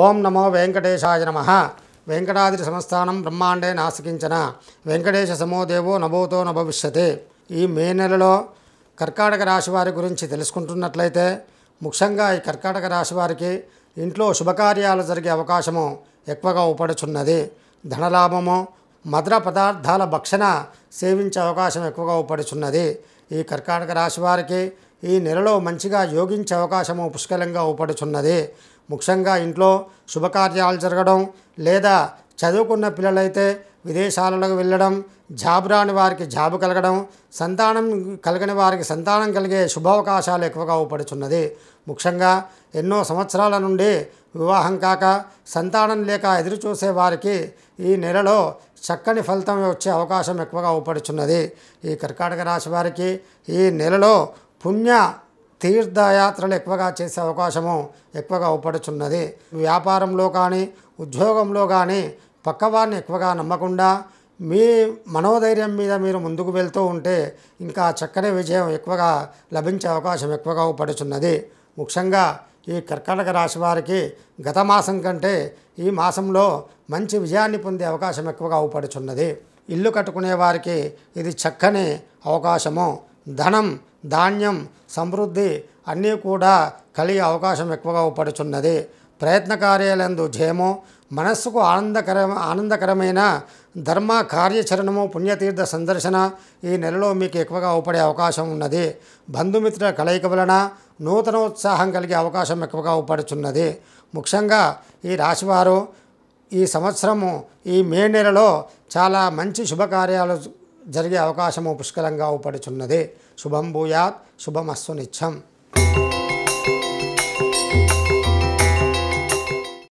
ఓం నమో వెంకటేశాయ నమ వెంకటాద్రి సంస్థానం బ్రహ్మాండే నాస్తికించిన వెంకటేశ సమోదేవో నభూతో నభవిష్యతి ఈ మే నెలలో కర్కాటక రాశి వారి గురించి తెలుసుకుంటున్నట్లయితే ముఖ్యంగా ఈ కర్కాటక రాశి వారికి ఇంట్లో శుభకార్యాలు జరిగే అవకాశము ఎక్కువగా ఉపడుచున్నది ధనలాభము మధుర పదార్థాల భక్షణ సేవించే అవకాశం ఎక్కువగా ఊపడుచున్నది ఈ కర్కాటక రాశి వారికి ఈ నెలలో మంచిగా యోగించే అవకాశము పుష్కలంగా ఊపడుచున్నది ముఖ్యంగా ఇంట్లో శుభకార్యాలు జరగడం లేదా చదువుకున్న పిల్లలైతే విదేశాలకు వెళ్ళడం జాబ్ రాని వారికి జాబు కలగడం సంతానం కలగని వారికి సంతానం కలిగే శుభావకాశాలు ఎక్కువగా ఊపడుచున్నది ముఖ్యంగా ఎన్నో సంవత్సరాల నుండి వివాహం కాక సంతానం లేక ఎదురుచూసే వారికి ఈ నెలలో చక్కని ఫలితం వచ్చే అవకాశం ఎక్కువగా ఊపడుచున్నది ఈ కర్కాటక రాశి వారికి ఈ నెలలో పుణ్య తీర్థయాత్రలు ఎక్కువగా చేసే అవకాశము ఎక్కువగా ఊపడుచున్నది వ్యాపారంలో కానీ ఉద్యోగంలో కానీ పక్కవారిని ఎక్కువగా నమ్మకుండా మీ మనోధైర్యం మీద మీరు ముందుకు వెళ్తూ ఉంటే ఇంకా చక్కని విజయం ఎక్కువగా లభించే అవకాశం ఎక్కువగా పడుతున్నది ముఖ్యంగా ఈ కర్కాటక రాశి వారికి గత మాసం కంటే ఈ మాసంలో మంచి విజయాన్ని పొందే అవకాశం ఎక్కువగా అవుపడుచున్నది ఇల్లు కట్టుకునే వారికి ఇది చక్కని అవకాశము ధనం ధాన్యం సమృద్ధి అన్నీ కూడా కలిగే అవకాశం ఎక్కువగా అవపడుచున్నది ప్రయత్న కార్యాలందు జయమో మనస్సుకు ఆనందకర ఆనందకరమైన ధర్మ కార్యాచరణము పుణ్యతీర్థ సందర్శన ఈ నెలలో మీకు ఎక్కువగా ఉపడే అవకాశం ఉన్నది బంధుమిత్ర కలయిక వలన నూతనోత్సాహం కలిగే అవకాశం ఎక్కువగా ఉపడుచున్నది ముఖ్యంగా ఈ రాశివారు ఈ సంవత్సరము ఈ మే నెలలో చాలా మంచి శుభకార్యాలు జరిగే అవకాశము పుష్కలంగా ఉపడుచున్నది శుభం భూయాత్ శుభమస్సు నిత్యం